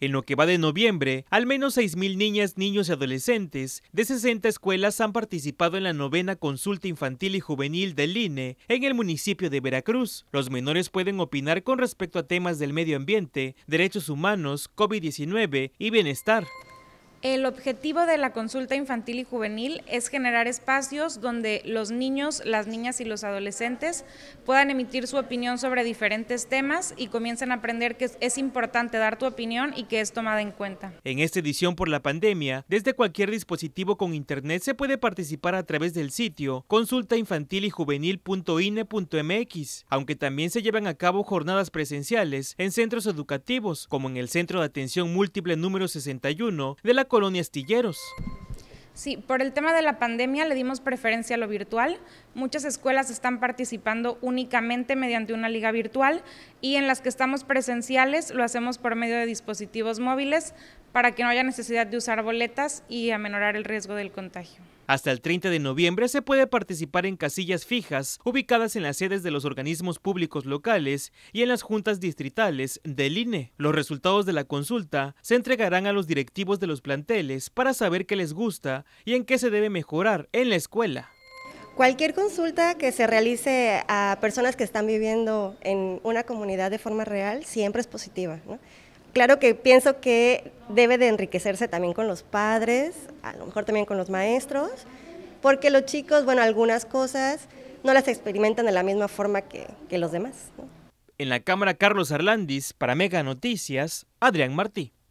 En lo que va de noviembre, al menos 6.000 niñas, niños y adolescentes de 60 escuelas han participado en la novena consulta infantil y juvenil del INE en el municipio de Veracruz. Los menores pueden opinar con respecto a temas del medio ambiente, derechos humanos, COVID-19 y bienestar. El objetivo de la consulta infantil y juvenil es generar espacios donde los niños, las niñas y los adolescentes puedan emitir su opinión sobre diferentes temas y comiencen a aprender que es importante dar tu opinión y que es tomada en cuenta. En esta edición por la pandemia, desde cualquier dispositivo con internet se puede participar a través del sitio y consultainfantilyjuvenil.ine.mx, aunque también se llevan a cabo jornadas presenciales en centros educativos, como en el Centro de Atención Múltiple número 61 de la Colonia Sí, por el tema de la pandemia le dimos preferencia a lo virtual. Muchas escuelas están participando únicamente mediante una liga virtual y en las que estamos presenciales lo hacemos por medio de dispositivos móviles para que no haya necesidad de usar boletas y amenorar el riesgo del contagio. Hasta el 30 de noviembre se puede participar en casillas fijas ubicadas en las sedes de los organismos públicos locales y en las juntas distritales del INE. Los resultados de la consulta se entregarán a los directivos de los planteles para saber qué les gusta y en qué se debe mejorar en la escuela. Cualquier consulta que se realice a personas que están viviendo en una comunidad de forma real siempre es positiva. ¿no? claro que pienso que debe de enriquecerse también con los padres, a lo mejor también con los maestros, porque los chicos, bueno, algunas cosas no las experimentan de la misma forma que, los demás. En la cámara, Carlos Arlandis, para Mega Noticias, Adrián Martí.